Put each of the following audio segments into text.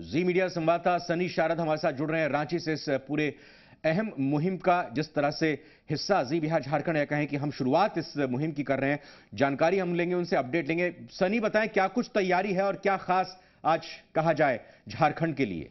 जी media संवाददाता सनी शारद हमारे साथ जुड़ रहे हैं रांची से इस पूरे अहम मुहिम का जिस तरह से हिस्सा जी बिहार झारखंड या कहें कि हम शुरुआत इस मुहिम की कर रहे हैं जानकारी हम लेंगे उनसे अपडेट लेंगे सनी बताएं क्या कुछ तैयारी है और क्या खास आज कहा जाए झारखंड के लिए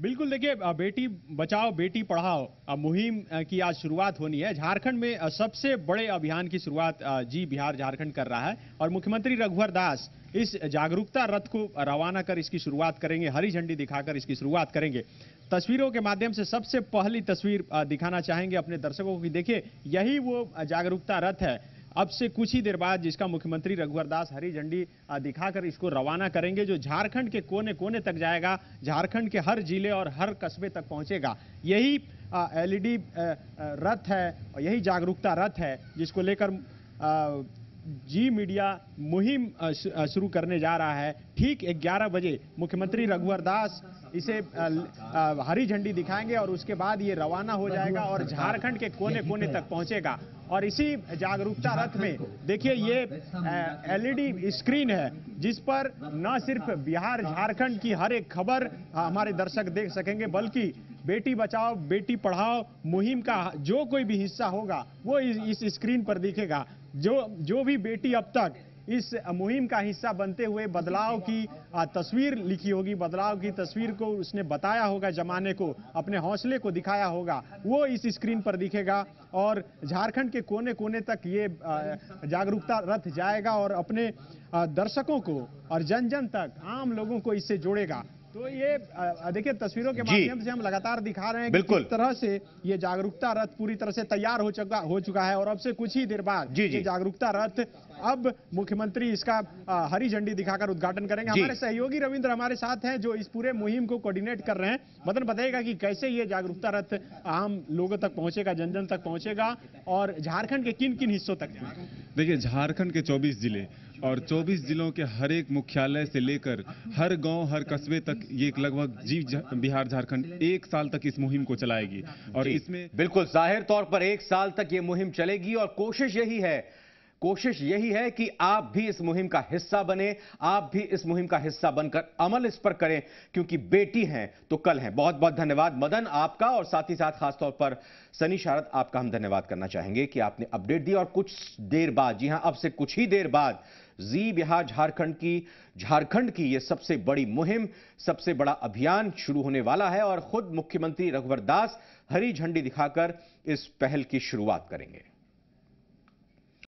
बिल्कुल देखिए बेटी बचाओ बेटी पढ़ाओ मुहिम की आज शुरुआत होनी है झारखंड में सबसे बड़े अभियान की शुरुआत जी बिहार झारखंड कर रहा है और मुख्यमंत्री रघुवर दास इस जागरूकता रथ को रवाना कर इसकी शुरुआत करेंगे हरी झंडी दिखाकर इसकी शुरुआत करेंगे तस्वीरों के माध्यम से सबसे पहली तस्वीर दिखाना चाहेंगे अपने दर्शकों की देखिए यही वो जागरूकता रथ है अब से कुछ ही देर बाद जिसका मुख्यमंत्री रघुवर दास हरी झंडी दिखाकर इसको रवाना करेंगे जो झारखंड के कोने कोने तक जाएगा झारखंड के हर जिले और हर कस्बे तक पहुंचेगा यही एलईडी रथ है यही जागरूकता रथ है जिसको लेकर जी मीडिया मुहिम शुरू करने जा रहा है ठीक 11 बजे मुख्यमंत्री रघुवर दास इसे हरी झंडी दिखाएंगे और उसके बाद ये रवाना हो जाएगा और झारखंड के कोने कोने तक पहुंचेगा और इसी जागरूकता रथ में देखिए ये एलईडी स्क्रीन है जिस पर न सिर्फ बिहार झारखंड की हर एक खबर हमारे दर्शक देख सकेंगे बल्कि बेटी बचाओ बेटी पढ़ाओ मुहिम का जो कोई भी हिस्सा होगा वो इस, स्क्रीन पर दिखेगा जो जो भी बेटी अब तक इस मुहिम का हिस्सा बनते हुए बदलाव की तस्वीर लिखी होगी बदलाव की तस्वीर को उसने बताया होगा जमाने को अपने हौसले को दिखाया होगा वो इस स्क्रीन पर दिखेगा और झारखंड के कोने कोने तक ये जागरूकता रथ जाएगा और अपने दर्शकों को और जन जन तक आम लोगों को इससे जोड़ेगा तो ये देखिए तस्वीरों के माध्यम से हम लगातार दिखा रहे हैं बिल्कुल तरह से ये जागरूकता रथ पूरी तरह से तैयार हो चुका हो चुका है और अब से कुछ ही देर बाद ये जागरूकता रथ अब मुख्यमंत्री इसका हरी झंडी दिखाकर उद्घाटन करेंगे हमारे सहयोगी रविंद्र हमारे साथ हैं जो इस पूरे मुहिम को कोऑर्डिनेट कर रहे हैं मदन बताएगा कि कैसे ये जागरूकता रथ आम लोगों तक पहुंचेगा जन जन तक पहुंचेगा और झारखंड के किन किन हिस्सों तक जाएगा देखिए झारखंड के 24 जिले और 24 जिलों के हर एक मुख्यालय से लेकर हर गांव हर कस्बे तक ये लगभग जीव बिहार झारखंड एक साल तक इस मुहिम को चलाएगी और इसमें बिल्कुल जाहिर तौर पर एक साल तक ये मुहिम चलेगी और कोशिश यही है कोशिश यही है कि आप भी इस मुहिम का हिस्सा बने आप भी इस मुहिम का हिस्सा बनकर अमल इस पर करें क्योंकि बेटी हैं तो कल हैं बहुत बहुत धन्यवाद मदन आपका और साथ ही साथ खासतौर पर सनी शारद आपका हम धन्यवाद करना चाहेंगे कि आपने अपडेट दी और कुछ देर बाद जी हां अब से कुछ ही देर बाद जी बिहार झारखंड की झारखंड की यह सबसे बड़ी मुहिम सबसे बड़ा अभियान शुरू होने वाला है और खुद मुख्यमंत्री रघुवर दास हरी झंडी दिखाकर इस पहल की शुरुआत करेंगे